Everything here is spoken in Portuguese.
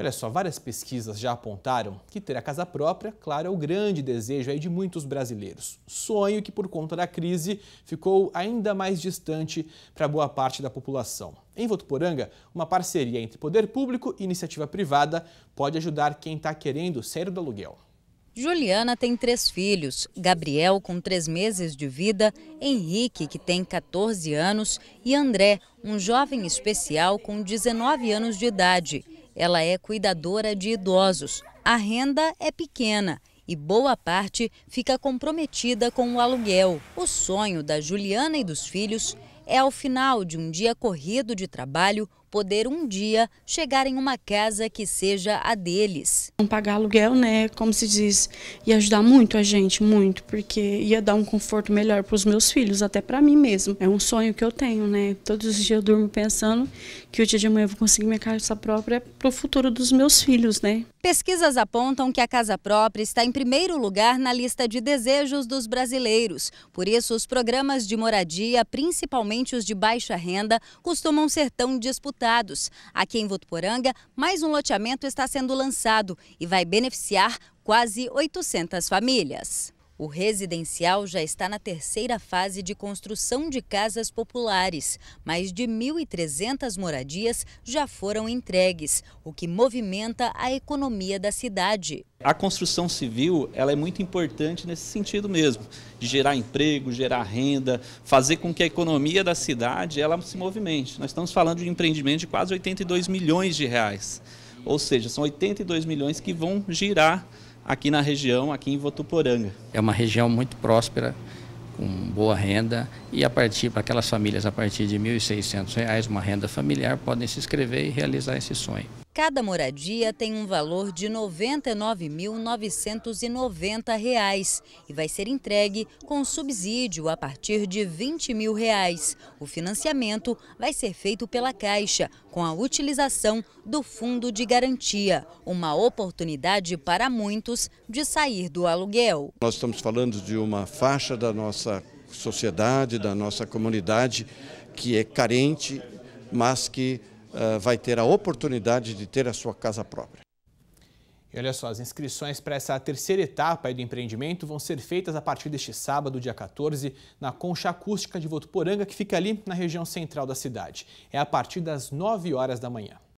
Olha só, várias pesquisas já apontaram que ter a casa própria, claro, é o grande desejo aí de muitos brasileiros. Sonho que, por conta da crise, ficou ainda mais distante para boa parte da população. Em Votuporanga, uma parceria entre poder público e iniciativa privada pode ajudar quem está querendo sair do aluguel. Juliana tem três filhos: Gabriel, com três meses de vida, Henrique, que tem 14 anos, e André, um jovem especial com 19 anos de idade. Ela é cuidadora de idosos. A renda é pequena e boa parte fica comprometida com o aluguel. O sonho da Juliana e dos filhos é, ao final de um dia corrido de trabalho, poder um dia chegar em uma casa que seja a deles não pagar aluguel, né, como se diz, ia ajudar muito a gente, muito, porque ia dar um conforto melhor para os meus filhos, até para mim mesmo. É um sonho que eu tenho, né? Todos os dias eu durmo pensando que o dia de amanhã eu vou conseguir minha casa própria para o futuro dos meus filhos, né? Pesquisas apontam que a casa própria está em primeiro lugar na lista de desejos dos brasileiros. Por isso, os programas de moradia, principalmente os de baixa renda, costumam ser tão disputados. Aqui em Votuporanga, mais um loteamento está sendo lançado e vai beneficiar quase 800 famílias. O residencial já está na terceira fase de construção de casas populares. Mais de 1.300 moradias já foram entregues, o que movimenta a economia da cidade. A construção civil ela é muito importante nesse sentido mesmo, de gerar emprego, gerar renda, fazer com que a economia da cidade ela se movimente. Nós estamos falando de um empreendimento de quase 82 milhões de reais. Ou seja, são 82 milhões que vão girar aqui na região, aqui em Votuporanga. É uma região muito próspera, com boa renda e a partir para aquelas famílias a partir de R$ 1.600, uma renda familiar, podem se inscrever e realizar esse sonho. Cada moradia tem um valor de R$ 99.990 e vai ser entregue com subsídio a partir de R$ 20 mil. Reais. O financiamento vai ser feito pela Caixa, com a utilização do Fundo de Garantia, uma oportunidade para muitos de sair do aluguel. Nós estamos falando de uma faixa da nossa sociedade, da nossa comunidade, que é carente, mas que eh, vai ter a oportunidade de ter a sua casa própria. E olha só, as inscrições para essa terceira etapa do empreendimento vão ser feitas a partir deste sábado, dia 14, na Concha Acústica de Votuporanga, que fica ali na região central da cidade. É a partir das 9 horas da manhã.